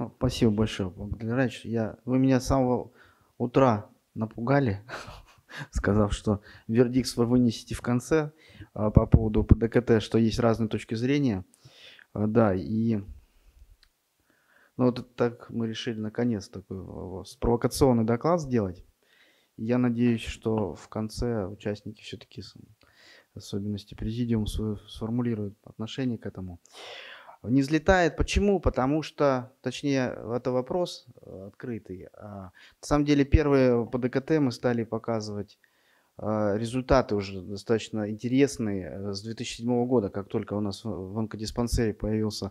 А, спасибо большое, Богданович. Я... Вы меня с самого утра напугали, сказав, что вердикт свой вынесете в конце а, по поводу ПДКТ, что есть разные точки зрения. А, да, и ну, вот так мы решили наконец такой провокационный доклад сделать. Я надеюсь, что в конце участники все-таки особенности президиума свое сформулируют отношение к этому не взлетает. Почему? Потому что, точнее, это вопрос э, открытый. А, на самом деле, первые по ДКТ мы стали показывать э, результаты уже достаточно интересные э, с 2007 года, как только у нас в онкодиспансере появился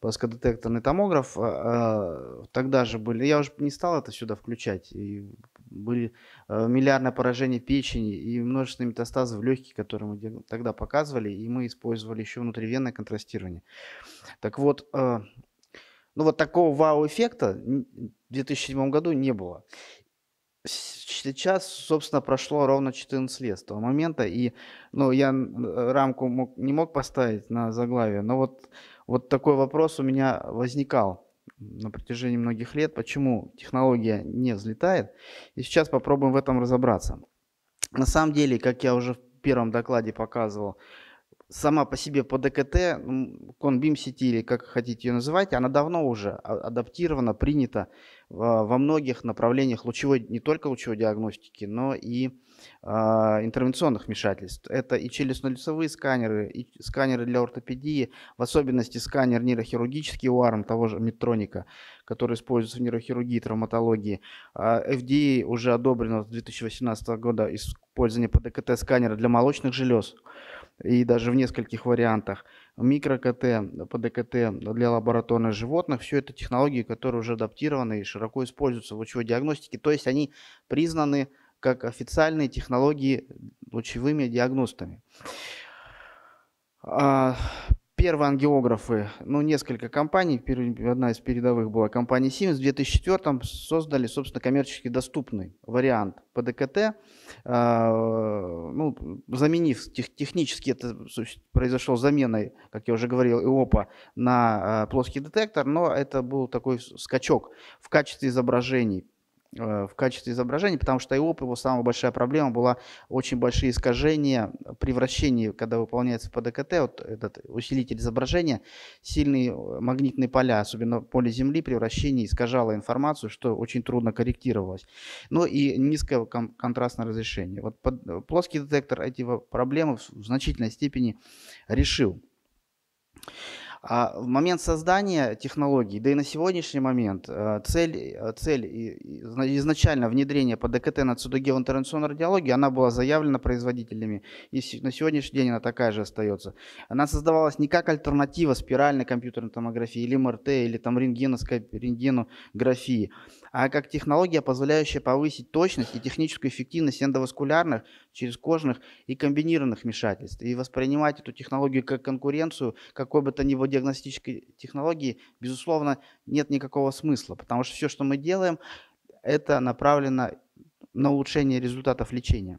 плоскодетекторный томограф, а, а, тогда же были, я уже не стал это сюда включать, и были э, миллиардное поражение печени и множественные метастазов в легких, которые мы тогда показывали, и мы использовали еще внутривенное контрастирование. Так вот, э, ну вот такого вау-эффекта в 2007 году не было. Сейчас, собственно, прошло ровно 14 лет с того момента, и ну, я э, рамку мог, не мог поставить на заглавие, но вот, вот такой вопрос у меня возникал на протяжении многих лет, почему технология не взлетает. И сейчас попробуем в этом разобраться. На самом деле, как я уже в первом докладе показывал, сама по себе по ДКТ, ConBeam сети или как хотите ее называть, она давно уже а, адаптирована, принята во многих направлениях лучевой, не только лучевой диагностики, но и а, интервенционных вмешательств. Это и челюстно-лицевые сканеры, и сканеры для ортопедии, в особенности сканер нейрохирургический УАРМ того же Метроника, который используется в нейрохирургии и травматологии. FDA а, уже одобрено с 2018 года использование ПДКТ-сканера для молочных желез и даже в нескольких вариантах – микро-КТ, ПДКТ для лабораторных животных. Все это технологии, которые уже адаптированы и широко используются в лучевой диагностике. То есть они признаны как официальные технологии лучевыми диагностами. А, первые ангиографы, ну, несколько компаний, одна из передовых была компания Siemens, в 2004 создали, собственно, коммерчески доступный вариант ПДКТ, а, ну, заменив, тех, технически это произошло заменой, как я уже говорил, ИОПа на а, плоский детектор, но это был такой скачок в качестве изображений Э, в качестве изображения, потому что IOP его самая большая проблема была очень большие искажения при вращении, когда выполняется ПДКТ, вот этот усилитель изображения, сильные э, магнитные поля, особенно поле Земли при вращении искажало информацию, что очень трудно корректировалось. Ну и низкое контрастное разрешение. Вот под, э, плоский детектор эти проблемы в значительной степени решил. А в момент создания технологий, да и на сегодняшний момент, э, цель, э, цель изначально внедрения по ДКТ на Цудоге радиологии, она была заявлена производителями, и на сегодняшний день она такая же остается. Она создавалась не как альтернатива спиральной компьютерной томографии или МРТ, или там рентгенографии, а как технология, позволяющая повысить точность и техническую эффективность эндоваскулярных через кожных и комбинированных вмешательств. И воспринимать эту технологию как конкуренцию какой бы то ни было диагностической технологии, безусловно, нет никакого смысла, потому что все, что мы делаем, это направлено на улучшение результатов лечения.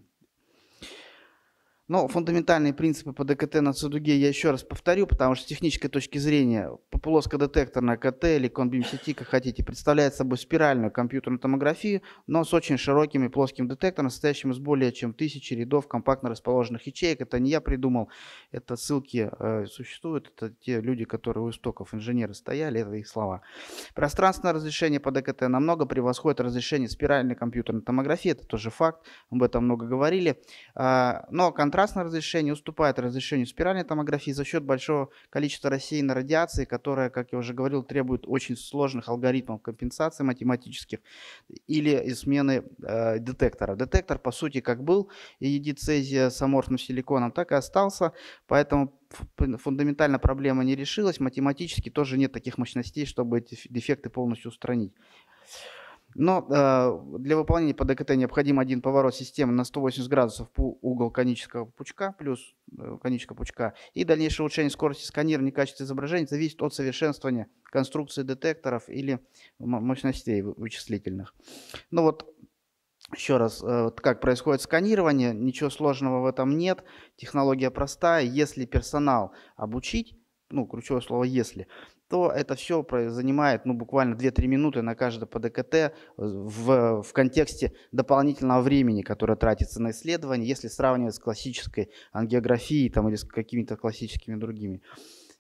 Но фундаментальные принципы по ДКТ на Цудуге я еще раз повторю, потому что с технической точки зрения плоскодетекторная КТ или конбим-сети, как хотите, представляет собой спиральную компьютерную томографию, но с очень широким и плоским детектором, состоящим из более чем тысячи рядов компактно расположенных ячеек. Это не я придумал, это ссылки э, существуют, это те люди, которые у истоков инженеры стояли, это их слова. Пространственное разрешение по ДКТ намного превосходит разрешение спиральной компьютерной томографии, это тоже факт, об этом много говорили. Э, но контакт контрастное разрешение уступает разрешению спиральной томографии за счет большого количества рассеянной радиации, которая, как я уже говорил, требует очень сложных алгоритмов компенсации математических или смены э, детектора. Детектор, по сути, как был едицезия с аморфным силиконом, так и остался, поэтому фундаментально проблема не решилась, математически тоже нет таких мощностей, чтобы эти дефекты полностью устранить. Но э, для выполнения ПДКТ ДКТ необходим один поворот системы на 180 градусов по угол конического пучка плюс э, конического пучка. И дальнейшее улучшение скорости сканирования качества изображения зависит от совершенствования конструкции детекторов или мощностей вычислительных. Ну вот еще раз, э, как происходит сканирование, ничего сложного в этом нет, технология простая. Если персонал обучить, ну, ключевое слово «если», то это все занимает ну, буквально 2-3 минуты на каждое ПДКТ в, в контексте дополнительного времени, которое тратится на исследование, если сравнивать с классической ангиографией там, или с какими-то классическими другими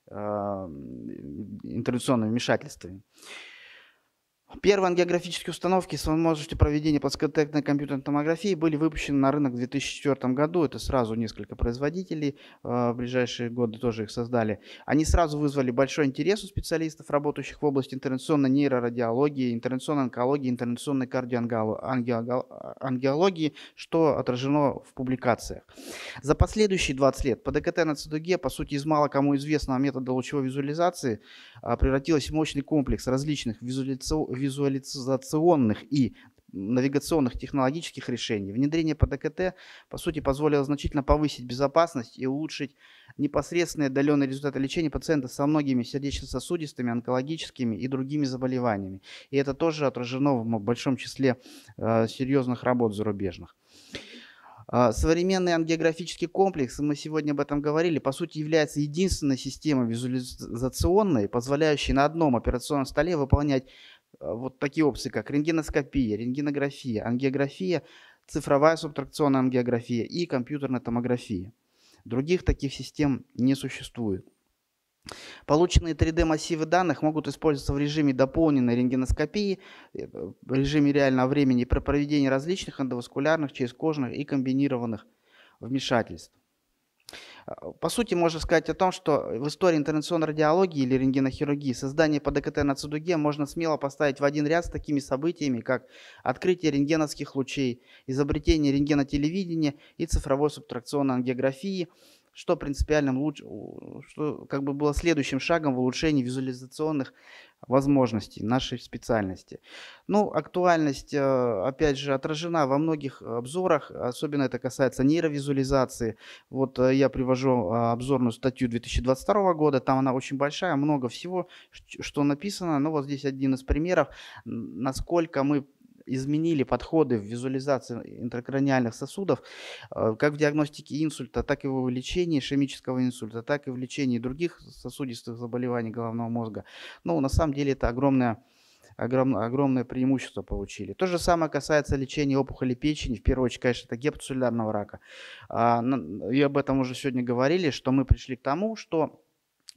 э, интервенционными вмешательствами. Первые ангиографические установки с возможностью проведения плоскотектной компьютерной томографии были выпущены на рынок в 2004 году. Это сразу несколько производителей э, в ближайшие годы тоже их создали. Они сразу вызвали большой интерес у специалистов, работающих в области интернационной нейрорадиологии, интернационной онкологии, интернационной кардиоангиологии, а, что отражено в публикациях. За последующие 20 лет ПДКТ на ЦДГ, по сути, из мало кому известного метода лучевой визуализации а, превратилась в мощный комплекс различных визуализационных визуализационных и навигационных технологических решений. Внедрение ПДКТ, по сути, позволило значительно повысить безопасность и улучшить непосредственные отдаленные результаты лечения пациента со многими сердечно-сосудистыми, онкологическими и другими заболеваниями. И это тоже отражено в большом числе э, серьезных работ зарубежных. А, современный ангиографический комплекс, мы сегодня об этом говорили, по сути является единственной системой визуализационной, позволяющей на одном операционном столе выполнять Э, вот такие опции, как рентгеноскопия, рентгенография, ангиография, цифровая субтракционная ангиография и компьютерная томография. Других таких систем не существует. Полученные 3D-массивы данных могут использоваться в режиме дополненной рентгеноскопии, э, в режиме реального времени при проведении различных эндоваскулярных, через кожных и комбинированных вмешательств. Э, по сути, можно сказать о том, что в истории интернационной радиологии или рентгенохирургии создание ПДКТ на ЦДГ можно смело поставить в один ряд с такими событиями, как открытие рентгеновских лучей, изобретение рентгенотелевидения и цифровой субтракционной ангиографии, что принципиальным лучше, что как бы было следующим шагом в улучшении визуализационных возможностей нашей специальности. Ну, актуальность, э, опять же, отражена во многих обзорах, особенно это касается нейровизуализации. Вот э, я привожу а, обзорную статью 2022 года, там она очень большая, много всего, что написано. Но ну, вот здесь один из примеров, насколько мы изменили подходы в визуализации интракраниальных сосудов, э, как в диагностике инсульта, так и в лечении ишемического инсульта, так и в лечении других сосудистых заболеваний головного мозга. Ну, на самом деле это огромное, огромное преимущество получили. То же самое касается лечения опухоли печени, в первую очередь, конечно, это гепатоцеллярного рака. А, и об этом уже сегодня говорили, что мы пришли к тому, что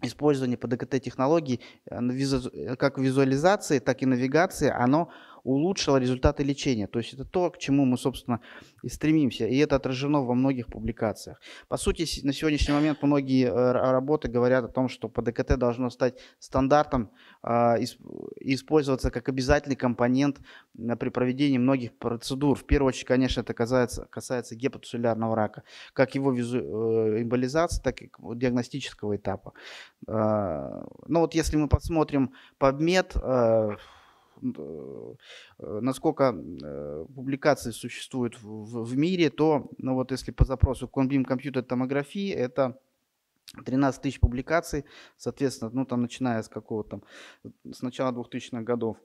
использование ПДКТ-технологий э, э, как в визуализации, так и навигации, оно улучшила результаты лечения. То есть это то, к чему мы, собственно, и стремимся. И это отражено во многих публикациях. По сути, на сегодняшний момент многие э, работы говорят о том, что ПДКТ должно стать стандартом а, использоваться как обязательный компонент э, при проведении многих процедур. В первую очередь, конечно, это касается, касается гепатоцеллярного рака, как его визу, э, эмболизации, так и диагностического этапа. А, Но ну вот если мы посмотрим по PubMed, Э, э, насколько э, публикаций существует в, в мире, то, ну вот если по запросу Conbeam Computer Томографии, это 13 тысяч публикаций, соответственно, ну там начиная с какого-то, с начала 2000-х годов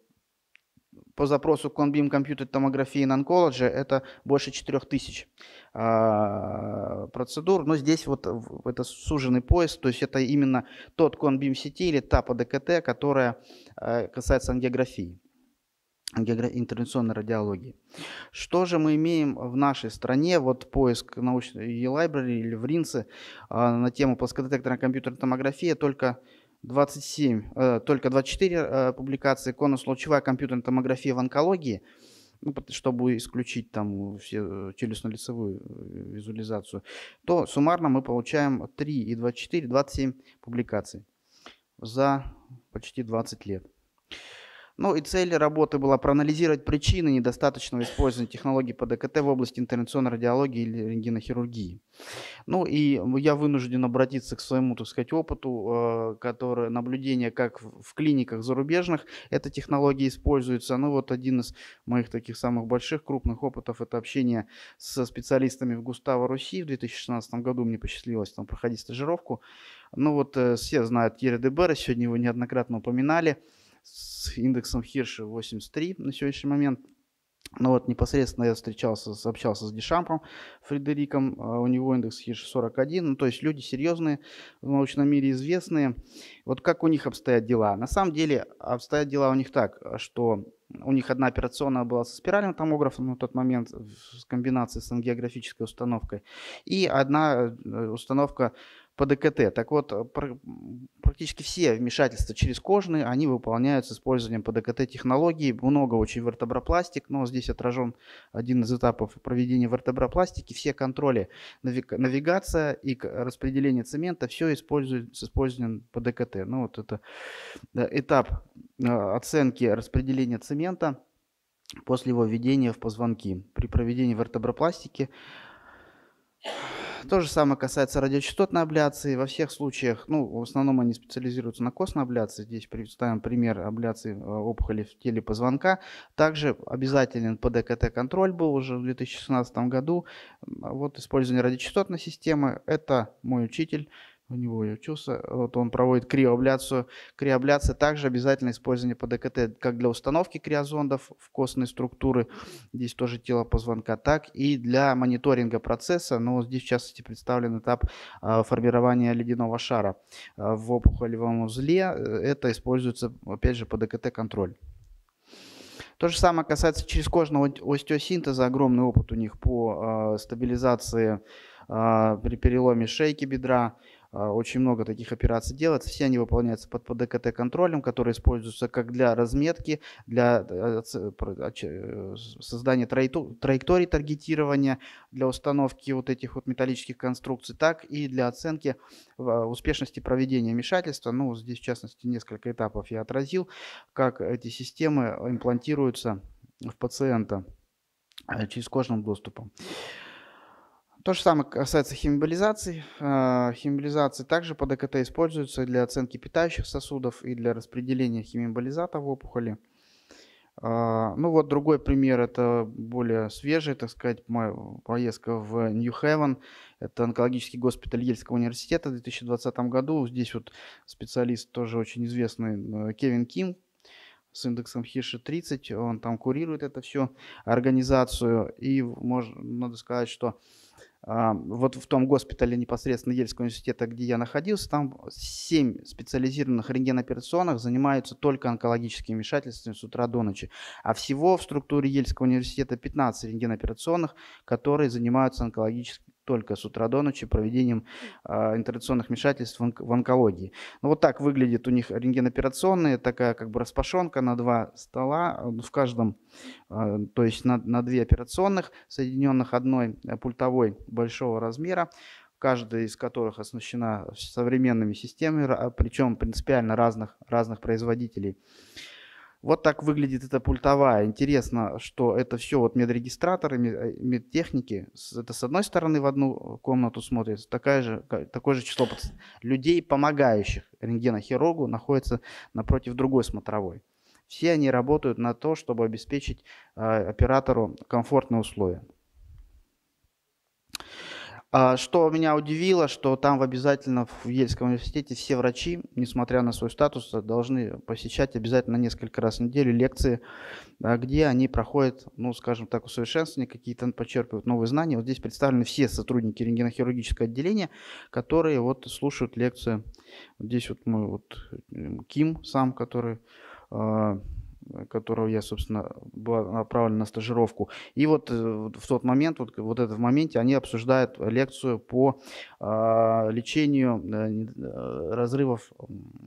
по запросу ConBeam Computed Tomography and Oncology это больше 4000 э, а, процедур, но здесь вот это суженный поезд то есть это именно тот ConBeam сети или та по ДКТ, которая э, касается ангиографии интервенционной радиологии. Что же мы имеем в нашей стране? Вот поиск научной e-library или в Ринце э, на тему плоскодетекторной компьютерной томографии только 27, э, только 24 э, публикации, конуслучевая компьютерная томография в онкологии, ну, чтобы исключить там э, все э, челюстно-лицевую э, визуализацию, то суммарно мы получаем 3 и 24, 27 публикаций за почти 20 лет. Ну и цель работы была проанализировать причины недостаточного использования технологий по ДКТ в области интервенционной радиологии или рентгенохирургии. Ну и я вынужден обратиться к своему, так сказать, опыту, э, который, наблюдение, как в клиниках зарубежных эта технология используется. Ну вот один из моих таких самых больших крупных опытов – это общение со специалистами в Густаво Руси. В 2016 году мне посчастливилось там проходить стажировку. Ну вот э, все знают Ере Дебера, сегодня его неоднократно упоминали – с индексом Хирша 83 на сегодняшний момент. Но вот непосредственно я встречался, общался с Дешампом Фредериком, а у него индекс Хирша 41, ну, то есть люди серьезные, в научном мире известные. Вот как у них обстоят дела? На самом деле обстоят дела у них так, что у них одна операционная была со спиральным томографом на тот момент в комбинации с ангиографической установкой, и одна э, установка по ДКТ. Так вот, э, практически все вмешательства через кожные, они выполняются с использованием по ДКТ технологии. Много очень вертебропластик, но здесь отражен один из этапов проведения вертебропластики. Все контроли, навигация и распределение цемента, все используется, использовано по ДКТ. Ну вот это этап э, оценки распределения цемента после его введения в позвонки. При проведении вертебропластики то же самое касается радиочастотной абляции. Во всех случаях, ну, в основном они специализируются на костной абляции. Здесь представим пример абляции э, опухоли в теле позвонка. Также обязателен ПДКТ-контроль был уже в 2016 году. Вот использование радиочастотной системы. Это мой учитель у него я учился, вот он проводит криобляцию, криобляция также обязательно использование по ДКТ как для установки криозондов в костные структуры, здесь тоже тело позвонка, так и для мониторинга процесса, но здесь в частности представлен этап а, формирования ледяного шара а, в опухолевом узле, э, это используется опять же по ДКТ-контроль. То же самое касается черезкожного остеосинтеза. Огромный опыт у них по э, стабилизации э, при переломе шейки бедра. А, очень много таких операций делается. Все они выполняются под ПДКТ контролем, который используется как для разметки, для э, а, э, создания траектории таргетирования, для установки вот этих вот металлических конструкций, так и для оценки э, успешности проведения вмешательства. Ну, здесь, в частности, несколько этапов я отразил, как эти системы имплантируются в пациента через кожным доступом. То же самое касается химиолизации. А, химиолизации также по ДКТ используется для оценки питающих сосудов и для распределения химиолизата в опухоли. А, ну вот другой пример, это более свежий, так сказать, моя поездка в Нью-Хевен. Это онкологический госпиталь Ельского университета в 2020 году. Здесь вот специалист тоже очень известный э, Кевин Ким с индексом Хиши 30. Он там курирует это все, организацию. И можно, надо сказать, что а, вот в том госпитале непосредственно Ельского университета, где я находился, там 7 специализированных рентгеноперационных занимаются только онкологическими вмешательствами с утра до ночи. А всего в структуре Ельского университета 15 рентгеноперационных, которые занимаются онкологическими только с утра до ночи проведением э, а, интернационных вмешательств в, онкологии. Ну, вот так выглядит у них рентгеноперационная такая как бы распашонка на два стола, в каждом, э, то есть на, на две операционных, соединенных одной э, пультовой большого размера каждая из которых оснащена современными системами, причем принципиально разных, разных производителей. Вот так выглядит эта пультовая. Интересно, что это все вот медрегистраторы, э, медтехники. Это с одной стороны в одну э, комнату смотрится, такая же, такое же число людей, помогающих рентгенохирургу, находится напротив другой смотровой. Все они работают на то, чтобы обеспечить э, оператору комфортные условия. А, что меня удивило, что там в обязательно в Ельском университете все врачи, несмотря на свой статус, должны посещать обязательно несколько раз в неделю лекции, а, где они проходят, ну, скажем так, усовершенствование, какие-то подчеркивают новые знания. Вот здесь представлены все сотрудники рентгенохирургического отделения, которые вот слушают лекцию. Здесь вот мы вот эм, Ким сам, который а, Э, которого я, собственно, была направлена на стажировку. И вот э, в тот момент, вот, вот это в моменте, они обсуждают лекцию по э, лечению э, э разрывов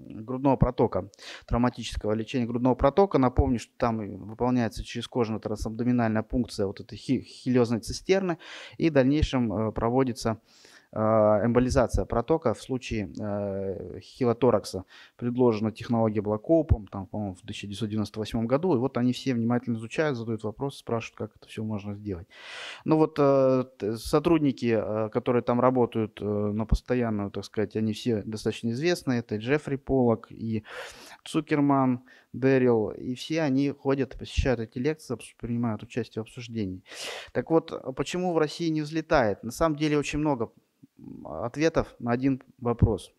грудного протока, травматического лечения грудного протока. Напомню, что там выполняется через кожную трансабдоминальная пункция вот этой хилезной цистерны, и в дальнейшем проводится а, эмболизация протока в случае а, хилоторакса. Предложена технология блокопом там, по-моему, в 1998 году. И вот они все внимательно изучают, задают вопросы спрашивают, как это все можно сделать. Ну вот а, сотрудники, которые там работают э, на постоянную, так сказать, они все достаточно известны. Это Джеффри Полок и Цукерман, Дэрил, и все они ходят, посещают эти лекции, принимают участие в обсуждении. Так вот, почему в России не взлетает? На самом деле очень много ответов на один вопрос.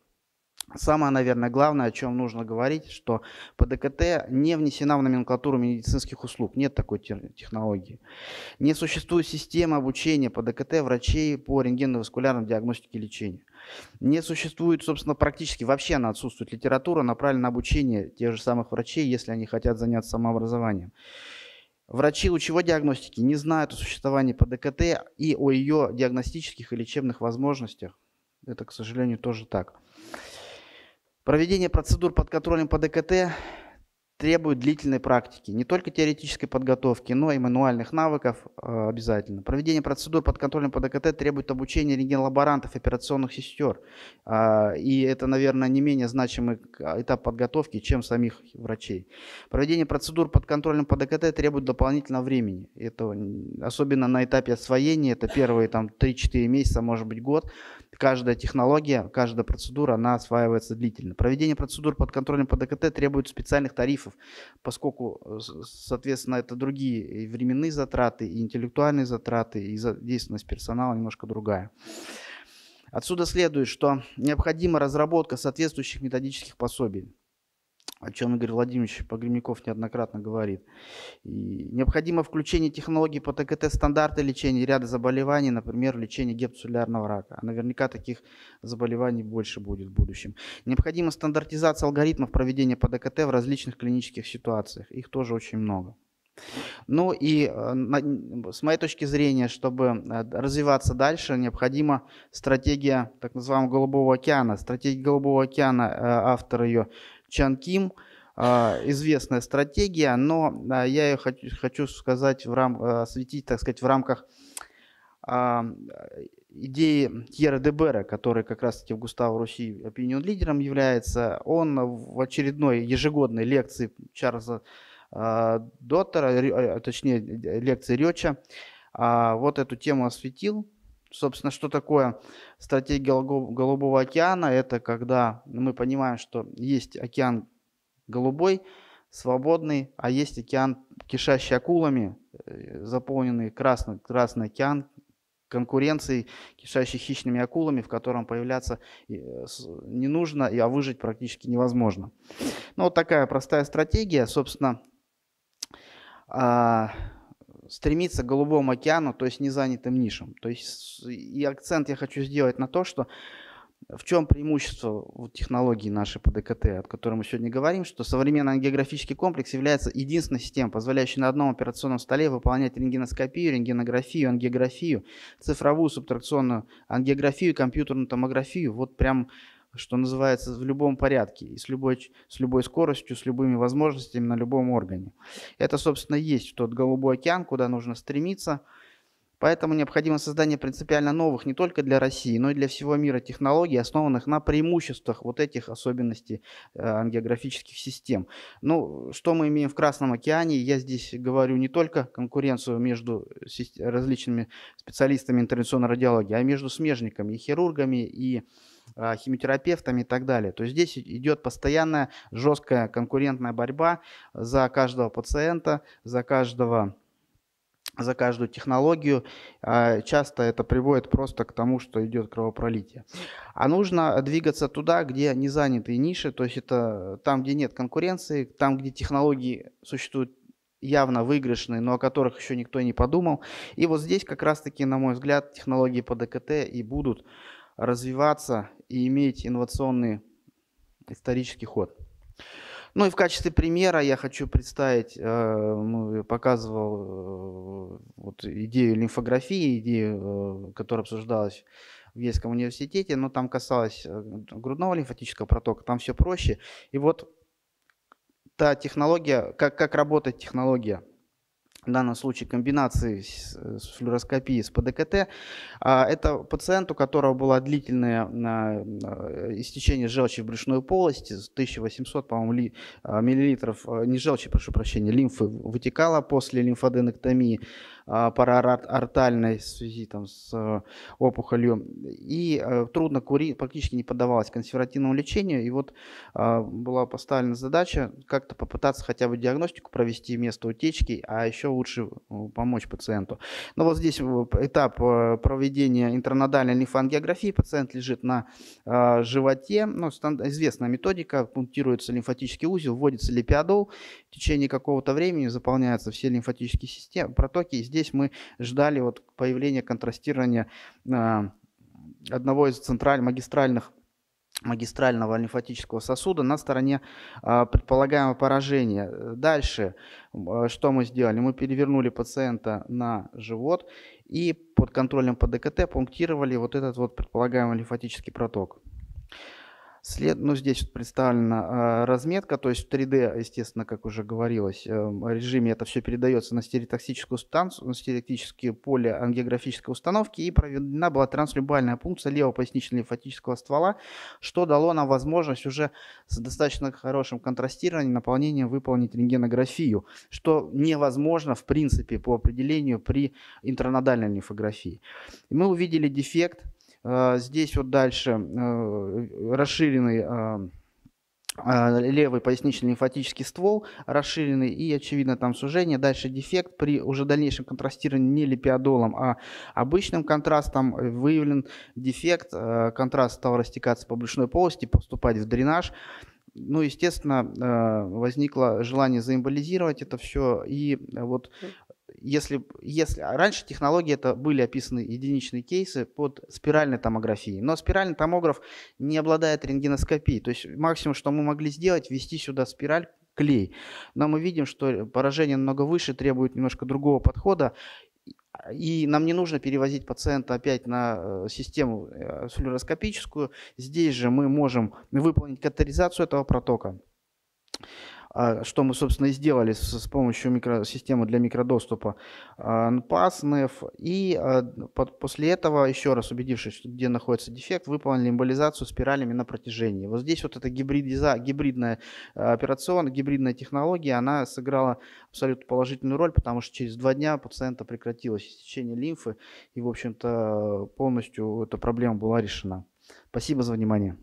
Самое, наверное, главное, о чем нужно говорить, что ПДКТ не внесена в номенклатуру медицинских услуг. Нет такой технологии. Не существует системы обучения ПДКТ врачей по рентгеноваскулярной диагностике лечения, Не существует, собственно, практически вообще она отсутствует литература направленная на обучение тех же самых врачей, если они хотят заняться самообразованием. Врачи лучевой диагностики не знают о существовании ПДКТ и о ее диагностических и лечебных возможностях. Это, к сожалению, тоже так. Проведение процедур под контролем ПДКТ требует длительной практики, не только теоретической подготовки, но и мануальных навыков э, обязательно. Проведение процедур под контролем по ДКТ требует обучения рентген-лаборантов, операционных сестер. А, и это, наверное, не менее значимый а, этап подготовки, чем самих врачей. Проведение процедур под контролем по ДКТ требует дополнительного времени. Это, особенно на этапе освоения, это первые там, 3-4 месяца, может быть, год каждая технология, каждая процедура, она осваивается длительно. Проведение процедур под контролем ПДКТ требует специальных тарифов, поскольку, э, соответственно, это другие и временные затраты, и интеллектуальные затраты, и задействованность персонала немножко другая. Отсюда следует, что необходима разработка соответствующих методических пособий о чем Игорь Владимирович Погремников неоднократно говорит. И необходимо включение технологий по ТКТ-стандарты лечения ряда заболеваний, например, лечение гепцеллярного рака. А наверняка таких заболеваний больше будет в будущем. Необходима стандартизация алгоритмов проведения по ДКТ в различных клинических ситуациях. Их тоже очень много. Ну и э, с моей точки зрения, чтобы э, развиваться дальше, необходима стратегия так называемого Голубого океана. Стратегия Голубого океана, э, автор ее Чан Ким, а, известная стратегия, но а, я ее хочу, сказать в рам, а, осветить, так сказать, в рамках идеи Тьера Дебера, который как раз-таки в Густаво Руси opinion лидером является, он в очередной ежегодной лекции Чарльза Доттера, точнее лекции Рёча, вот эту тему осветил, Собственно, что такое стратегия Голубого океана? Это когда мы понимаем, что есть океан голубой, свободный, а есть океан, кишащий акулами, э, заполненный красный, красный океан, конкуренцией, кишащей хищными акулами, в котором появляться э, не нужно, а выжить практически невозможно. Ну, вот такая простая стратегия. Собственно, а, стремиться к голубому океану, то есть не занятым нишам. То есть и акцент я хочу сделать на то, что в чем преимущество технологии нашей по ДКТ, о которой мы сегодня говорим, что современный ангиографический комплекс является единственной системой, позволяющей на одном операционном столе выполнять рентгеноскопию, рентгенографию, ангиографию, цифровую субтракционную ангиографию, компьютерную томографию. Вот прям что называется, в любом порядке, и с любой, с любой скоростью, с любыми возможностями на любом органе. Это, собственно, есть тот голубой океан, куда нужно стремиться. Поэтому необходимо создание принципиально новых не только для России, но и для всего мира технологий, основанных на преимуществах вот этих особенностей э, ангиографических систем. Ну, что мы имеем в Красном океане? Я здесь говорю не только конкуренцию между э, различными специалистами интервенционной радиологии, а между смежниками и хирургами, и а, химиотерапевтами и так далее. То есть здесь идет постоянная жесткая конкурентная борьба за каждого пациента, за каждого за каждую технологию. А, часто это приводит просто к тому, что идет кровопролитие. А нужно двигаться туда, где не заняты ниши, то есть это там, где нет конкуренции, там, где технологии существуют явно выигрышные, но о которых еще никто не подумал. И вот здесь как раз-таки, на мой взгляд, технологии по ДКТ и будут развиваться и иметь инновационный исторический ход. Ну и в качестве примера я хочу представить, э, ну, показывал э, вот, идею лимфографии, идею, э, которая обсуждалась в Ельском университете, но там касалось грудного лимфатического протока, там все проще. И вот та технология, как, как работает технология – в данном случае комбинации с, э, с флюороскопией, с ПДКТ. А, это пациент, у которого было длительное э, истечение желчи в брюшной полости, 1800, по-моему, э, миллилитров, не желчи, прошу прощения, лимфы вытекало после лимфоденектомии. А, параортальной связи там, с э, опухолью. И э, трудно курить, практически не поддавалась консервативному лечению. И вот а, была поставлена задача как-то попытаться хотя бы диагностику провести вместо утечки, а еще лучше ну, помочь пациенту. Но вот здесь э, этап проведения интернадальной лимфангиографии. Пациент лежит на животе. Ну, известная методика, пунктируется лимфатический узел, вводится липиадол. В течение какого-то времени заполняются все лимфатические системы, протоки. И здесь здесь мы ждали вот появления контрастирования а, одного из централь магистральных магистрального лимфатического сосуда на стороне а, предполагаемого поражения. Дальше, а, что мы сделали? Мы перевернули пациента на живот и под контролем по ДКТ пунктировали вот этот вот предполагаемый лимфатический проток. След, ну, здесь вот представлена а, разметка, то есть в 3D, естественно, как уже говорилось, эм, режиме это все передается на стереотоксическую станцию, на стереотические поле ангиографической установки и проведена была транслюбальная пункция левопояснично-лимфатического ствола, что дало нам возможность уже с достаточно хорошим контрастированием наполнения выполнить рентгенографию, что невозможно в принципе по определению при интранодальной лимфографии. И мы увидели дефект а, здесь вот дальше э, расширенный а, а, левый поясничный лимфатический ствол расширенный и, очевидно, там сужение. Дальше дефект при уже дальнейшем контрастировании не липиодолом, а обычным контрастом э, выявлен дефект. Э, контраст стал растекаться по брюшной полости, поступать в дренаж. Ну, естественно, возникло желание заэмболизировать это все. И вот если, если а раньше технологии это были описаны единичные кейсы под спиральной томографией, но спиральный томограф не обладает рентгеноскопией, то есть максимум, что мы могли сделать, ввести сюда спираль, клей. Но мы видим, что поражение намного выше, требует немножко другого подхода, и нам не нужно перевозить пациента опять на э, систему флюороскопическую. Э, Здесь же мы можем выполнить катаризацию этого протока. А, что мы, собственно, и сделали с, с помощью микросистемы для микродоступа NPAS, а, И а, под, после этого, еще раз убедившись, где находится дефект, выполнили эмболизацию спиралями на протяжении. Вот здесь вот эта гибридиза, гибридная э, операционная, гибридная технология, она сыграла абсолютно положительную роль, потому что через два дня пациента прекратилось истечение лимфы, и, в общем-то, полностью эта проблема была решена. Спасибо за внимание.